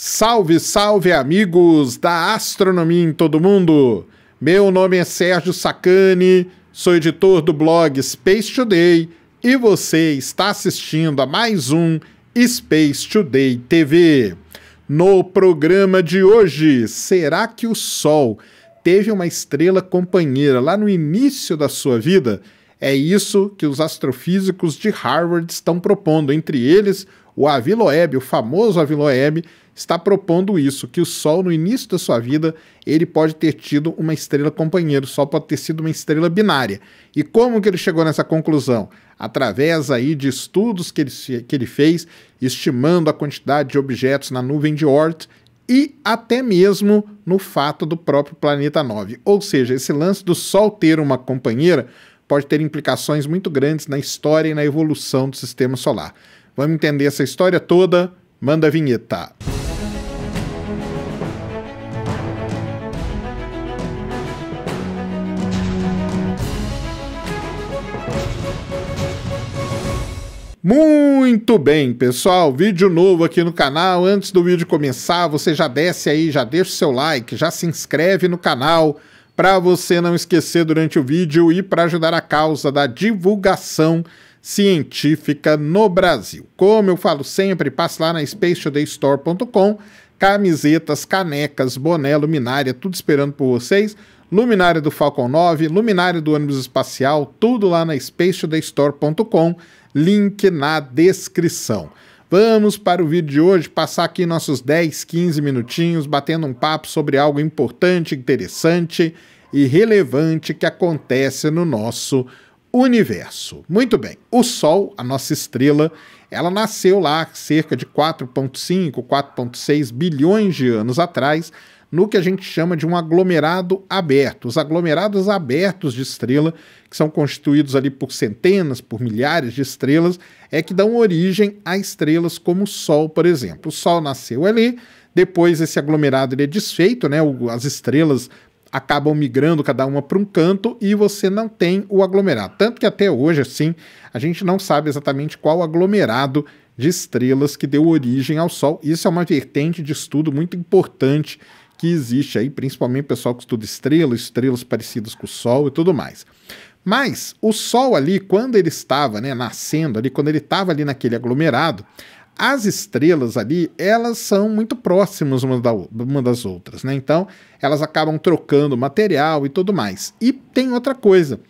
Salve, salve amigos da astronomia em todo mundo! Meu nome é Sérgio Sacani, sou editor do blog Space Today e você está assistindo a mais um Space Today TV. No programa de hoje, será que o Sol teve uma estrela companheira lá no início da sua vida? É isso que os astrofísicos de Harvard estão propondo, entre eles o Aviloeb, o famoso Aviloeb, está propondo isso, que o Sol, no início da sua vida, ele pode ter tido uma estrela companheira, o Sol pode ter sido uma estrela binária. E como que ele chegou nessa conclusão? Através aí de estudos que ele, que ele fez, estimando a quantidade de objetos na nuvem de Oort e até mesmo no fato do próprio planeta 9. Ou seja, esse lance do Sol ter uma companheira pode ter implicações muito grandes na história e na evolução do sistema solar. Vamos entender essa história toda. Manda a vinheta. Muito bem, pessoal, vídeo novo aqui no canal. Antes do vídeo começar, você já desce aí, já deixa o seu like, já se inscreve no canal para você não esquecer durante o vídeo e para ajudar a causa da divulgação científica no Brasil. Como eu falo sempre, passe lá na spacetodaystore.com, camisetas, canecas, boné, luminária, tudo esperando por vocês. Luminária do Falcon 9, luminária do ônibus espacial, tudo lá na spacetodaystore.com, link na descrição. Vamos para o vídeo de hoje, passar aqui nossos 10, 15 minutinhos batendo um papo sobre algo importante, interessante e relevante que acontece no nosso universo. Muito bem, o Sol, a nossa estrela, ela nasceu lá cerca de 4,5, 4,6 bilhões de anos atrás, no que a gente chama de um aglomerado aberto. Os aglomerados abertos de estrela, que são constituídos ali por centenas, por milhares de estrelas, é que dão origem a estrelas como o Sol, por exemplo. O Sol nasceu ali, depois esse aglomerado ele é desfeito, né? as estrelas acabam migrando cada uma para um canto e você não tem o aglomerado. Tanto que até hoje, assim, a gente não sabe exatamente qual aglomerado de estrelas que deu origem ao Sol. Isso é uma vertente de estudo muito importante que existe aí, principalmente o pessoal que estuda estrelas, estrelas parecidas com o Sol e tudo mais. Mas o Sol ali, quando ele estava né, nascendo ali, quando ele estava ali naquele aglomerado, as estrelas ali, elas são muito próximas uma, da, uma das outras, né? Então, elas acabam trocando material e tudo mais. E tem outra coisa.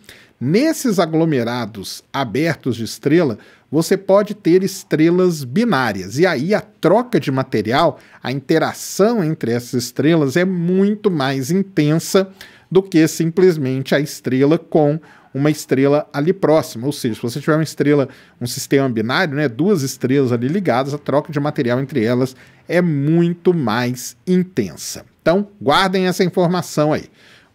Nesses aglomerados abertos de estrela, você pode ter estrelas binárias. E aí a troca de material, a interação entre essas estrelas é muito mais intensa do que simplesmente a estrela com uma estrela ali próxima. Ou seja, se você tiver uma estrela, um sistema binário, né, duas estrelas ali ligadas, a troca de material entre elas é muito mais intensa. Então, guardem essa informação aí.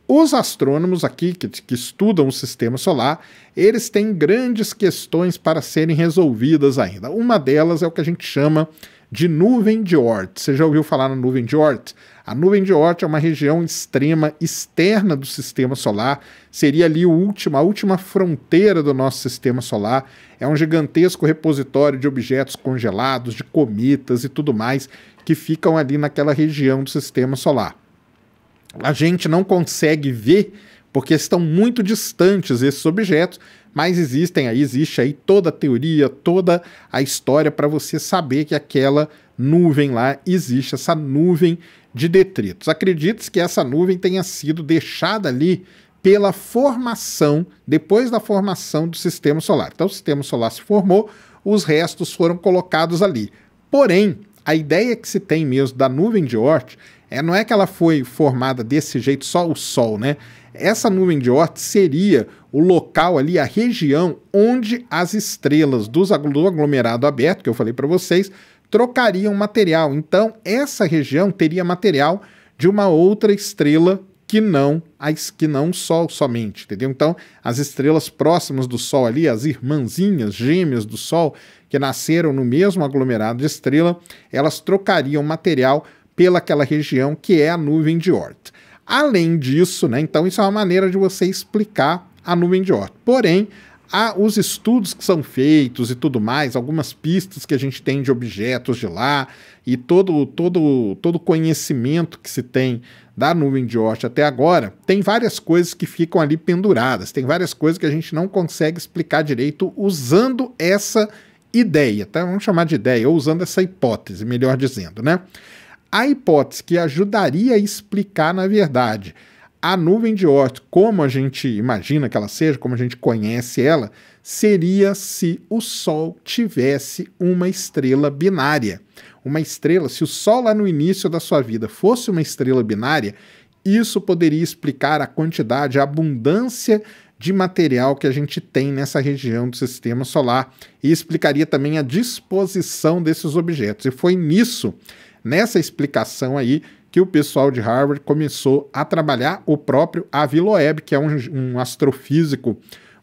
Os astrônomos aqui que, que, estudam o sistema solar, eles têm grandes questões para serem resolvidas ainda. Uma delas é o que a gente chama de nuvem de Oort. Você já ouviu falar na nuvem de Oort? A nuvem de Oort é uma região extrema externa do sistema solar, seria ali último, a última fronteira do nosso sistema solar. É um gigantesco repositório de objetos congelados, de cometas e tudo mais que ficam ali naquela região do sistema solar. A gente não consegue ver porque estão muito distantes esses objetos, mas existem aí, existe aí toda a teoria, toda a história para você saber que aquela nuvem lá existe, essa nuvem de detritos. Acredite-se que essa nuvem tenha sido deixada ali pela formação, depois da formação do sistema solar. Então, o sistema solar se formou, os restos foram colocados ali. Porém, a ideia que se tem mesmo da nuvem de Oort é, não é que ela foi formada desse jeito só o Sol, né? Essa nuvem de Oort seria o local ali, a região onde as estrelas do aglomerado aberto, que eu falei para vocês, trocariam material. Então, essa região teria material de uma outra estrela que não as que não o Sol somente, entendeu? Então, as estrelas próximas do Sol ali, as irmãzinhas, gêmeas do Sol, que nasceram no mesmo aglomerado de estrela, elas trocariam material pelaquela região que é a nuvem de Oort. Além disso, né, então isso é uma maneira de você explicar a nuvem de Oort. Porém, há os estudos que são feitos e tudo mais, algumas pistas que a gente tem de objetos de lá e todo todo todo conhecimento que se tem da nuvem de Oort até agora, tem várias coisas que ficam ali penduradas, tem várias coisas que a gente não consegue explicar direito usando essa ideia, tá? Vamos chamar de ideia, ou usando essa hipótese, melhor dizendo, né? A hipótese que ajudaria a explicar, na verdade, a nuvem de Oort, como a gente imagina que ela seja, como a gente conhece ela, seria se o Sol tivesse uma estrela binária. Uma estrela, se o Sol lá no início da sua vida fosse uma estrela binária, isso poderia explicar a quantidade, a abundância de material que a gente tem nessa região do sistema solar e explicaria também a disposição desses objetos. E foi nisso nessa explicação aí que o pessoal de Harvard começou a trabalhar o próprio Avi Loeb, que é um, um astrofísico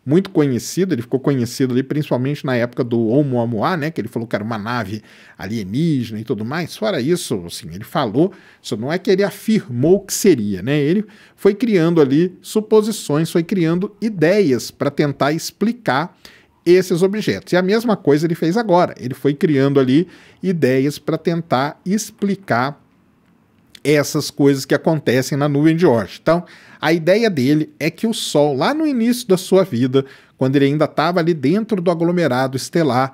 muito conhecido, ele ficou conhecido ali principalmente na época do Oumuamua, né, que ele falou que era uma nave alienígena e tudo mais. Fora isso, assim, ele falou, isso não é que ele afirmou que seria, né? Ele foi criando ali suposições, foi criando ideias para tentar explicar esses objetos. E a mesma coisa ele fez agora. Ele foi criando ali ideias para tentar explicar essas coisas que acontecem na nuvem de Oort. Então, a ideia dele é que o Sol, lá no início da sua vida, quando ele ainda estava ali dentro do aglomerado estelar,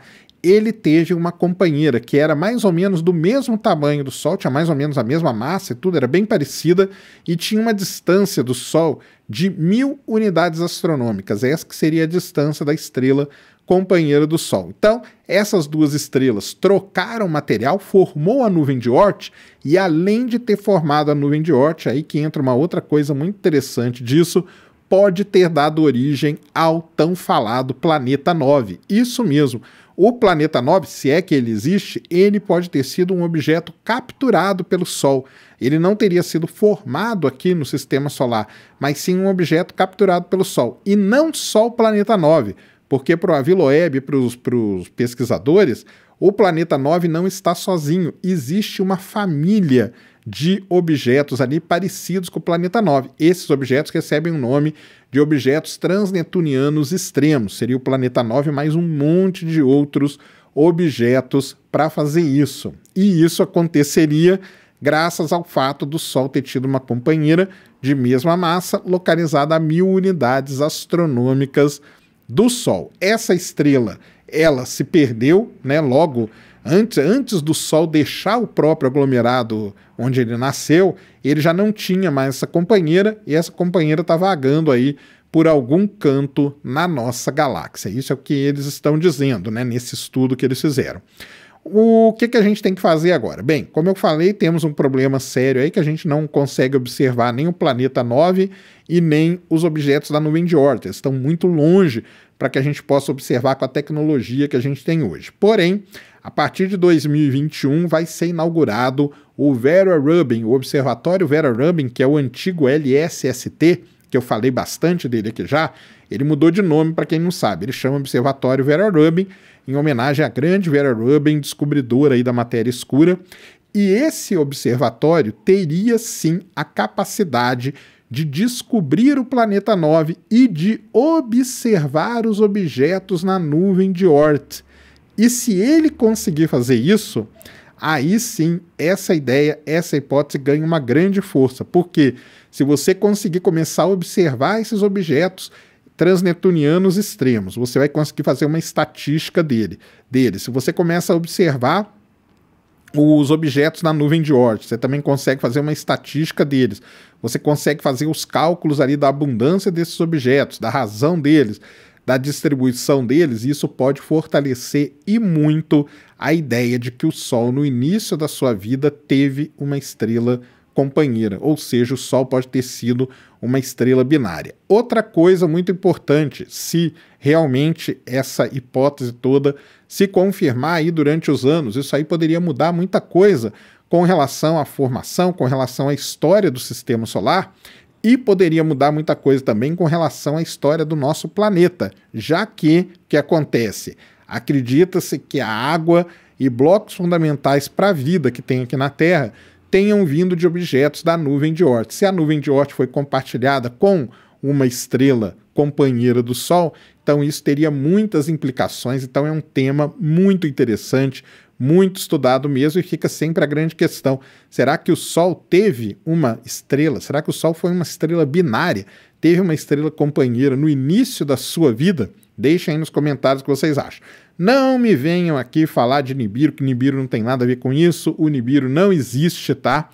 ele teve uma companheira que era mais ou menos do mesmo tamanho do Sol, tinha mais ou menos a mesma massa e tudo, era bem parecida, e tinha uma distância do Sol de mil unidades astronômicas. Essa que seria a distância da estrela companheira do Sol. Então, essas duas estrelas trocaram material, formou a nuvem de Oort, e além de ter formado a nuvem de Oort, aí que entra uma outra coisa muito interessante disso, pode ter dado origem ao tão falado planeta 9. Isso mesmo. O planeta 9, se é que ele existe, ele pode ter sido um objeto capturado pelo Sol. Ele não teria sido formado aqui no sistema solar, mas sim um objeto capturado pelo Sol. E não só o planeta 9, porque para o Aviloeb e para os pesquisadores, o planeta 9 não está sozinho. Existe uma família de objetos ali parecidos com o planeta 9. Esses objetos recebem o um nome de objetos transnetunianos extremos. Seria o planeta 9 mais um monte de outros objetos para fazer isso. E isso aconteceria graças ao fato do Sol ter tido uma companheira de mesma massa localizada a mil unidades astronômicas do Sol. Essa estrela, ela se perdeu, né? Logo Antes, antes do Sol deixar o próprio aglomerado onde ele nasceu, ele já não tinha mais essa companheira e essa companheira está vagando aí por algum canto na nossa galáxia. Isso é o que eles estão dizendo né, nesse estudo que eles fizeram o que, que a gente tem que fazer agora? Bem, como eu falei, temos um problema sério aí que a gente não consegue observar nem o planeta 9 e nem os objetos da nuvem de Oort. Estão muito longe para que a gente possa observar com a tecnologia que a gente tem hoje. Porém, a partir de 2021 vai ser inaugurado o Vera Rubin, o Observatório Vera Rubin, que é o antigo LSST, que eu falei bastante dele aqui já. Ele mudou de nome para quem não sabe. Ele chama Observatório Vera Rubin em homenagem à grande Vera Rubin, descobridora aí da matéria escura. E esse observatório teria sim a capacidade de descobrir o planeta 9 e de observar os objetos na nuvem de Oort. E se ele conseguir fazer isso, aí sim essa ideia, essa hipótese ganha uma grande força, porque se você conseguir começar a observar esses objetos Transnetunianos extremos. Você vai conseguir fazer uma estatística dele, dele. Se você começa a observar os objetos na nuvem de Oort, você também consegue fazer uma estatística deles. Você consegue fazer os cálculos ali da abundância desses objetos, da razão deles, da distribuição deles, e isso pode fortalecer e muito a ideia de que o Sol no início da sua vida teve uma estrela companheira, ou seja, o Sol pode ter sido uma estrela binária. Outra coisa muito importante, se realmente essa hipótese toda se confirmar aí durante os anos, isso aí poderia mudar muita coisa com relação à formação, com relação à história do sistema solar e poderia mudar muita coisa também com relação à história do nosso planeta, já que o que acontece? Acredita-se que a água e blocos fundamentais para a vida que tem aqui na Terra tenham vindo de objetos da nuvem de Oort. Se a nuvem de Oort foi compartilhada com uma estrela companheira do Sol, então isso teria muitas implicações. Então é um tema muito interessante, muito estudado mesmo, e fica sempre a grande questão: será que o Sol teve uma estrela? Será que o Sol foi uma estrela binária? Teve uma estrela companheira no início da sua vida? Deixem aí nos comentários o que vocês acham. Não me venham aqui falar de Nibiru, que Nibiru não tem nada a ver com isso. O Nibiru não existe, tá?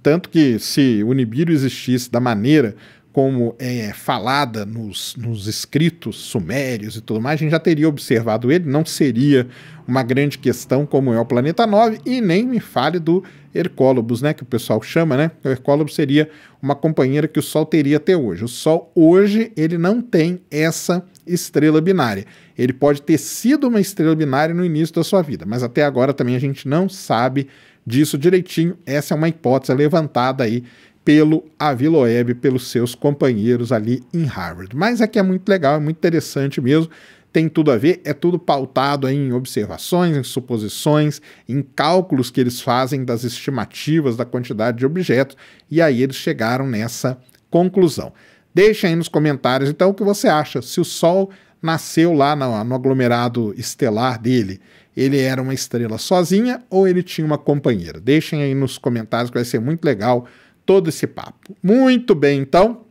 Tanto que se o Nibiru existisse da maneira como é falada nos, nos escritos sumérios e tudo mais, a gente já teria observado ele, não seria uma grande questão como é o Planeta 9, e nem me fale do Hercólobus, né, que o pessoal chama, né? O Hercólobus seria uma companheira que o Sol teria até hoje. O Sol hoje ele não tem essa estrela binária. Ele pode ter sido uma estrela binária no início da sua vida, mas até agora também a gente não sabe disso direitinho. Essa é uma hipótese levantada aí pelo Aviloeb, pelos seus companheiros ali em Harvard. Mas aqui é, é muito legal, é muito interessante mesmo tem tudo a ver, é tudo pautado em observações, em suposições, em cálculos que eles fazem das estimativas da quantidade de objetos, e aí eles chegaram nessa conclusão. Deixa aí nos comentários então o que você acha. Se o Sol nasceu lá no, no aglomerado estelar dele, ele era uma estrela sozinha ou ele tinha uma companheira? Deixem aí nos comentários que vai ser muito legal todo esse papo. Muito bem, então.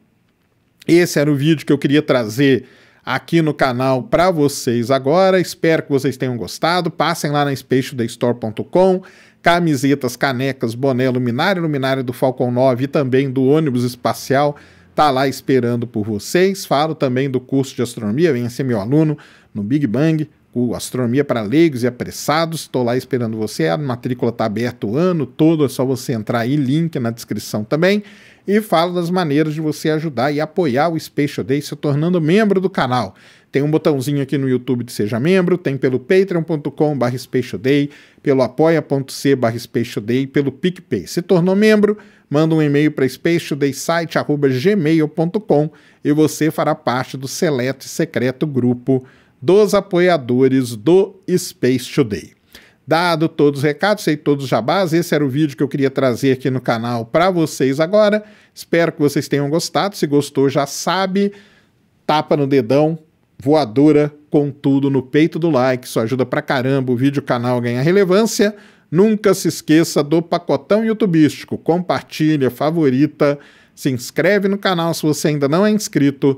Esse era o vídeo que eu queria trazer aqui no canal para vocês agora. Espero que vocês tenham gostado. Passem lá na spacetodaystore.com. Camisetas, canecas, boné, luminária, luminária do Falcon 9 e também do ônibus espacial está lá esperando por vocês. Falo também do curso de astronomia, venha ser meu aluno no Big Bang o Astronomia para Leigos e Apressados. Estou lá esperando você. A matrícula está aberta o ano todo, é só você entrar aí, link na descrição também. E falo das maneiras de você ajudar e apoiar o Space Day se tornando membro do canal. Tem um botãozinho aqui no YouTube de Seja Membro, tem pelo patreon.com pelo apoia.c.br, pelo PicPay. Se tornou membro, manda um e-mail para spacetodaysite.gmail.com e você fará parte do seleto e secreto grupo dos apoiadores do Space Today. Dado todos os recados, sei todos os jabás, esse era o vídeo que eu queria trazer aqui no canal para vocês agora. Espero que vocês tenham gostado. Se gostou, já sabe, tapa no dedão, voadora com tudo no peito do like. Isso ajuda pra caramba o vídeo o canal ganhar relevância. Nunca se esqueça do pacotão youtubístico. Compartilha, favorita, se inscreve no canal se você ainda não é inscrito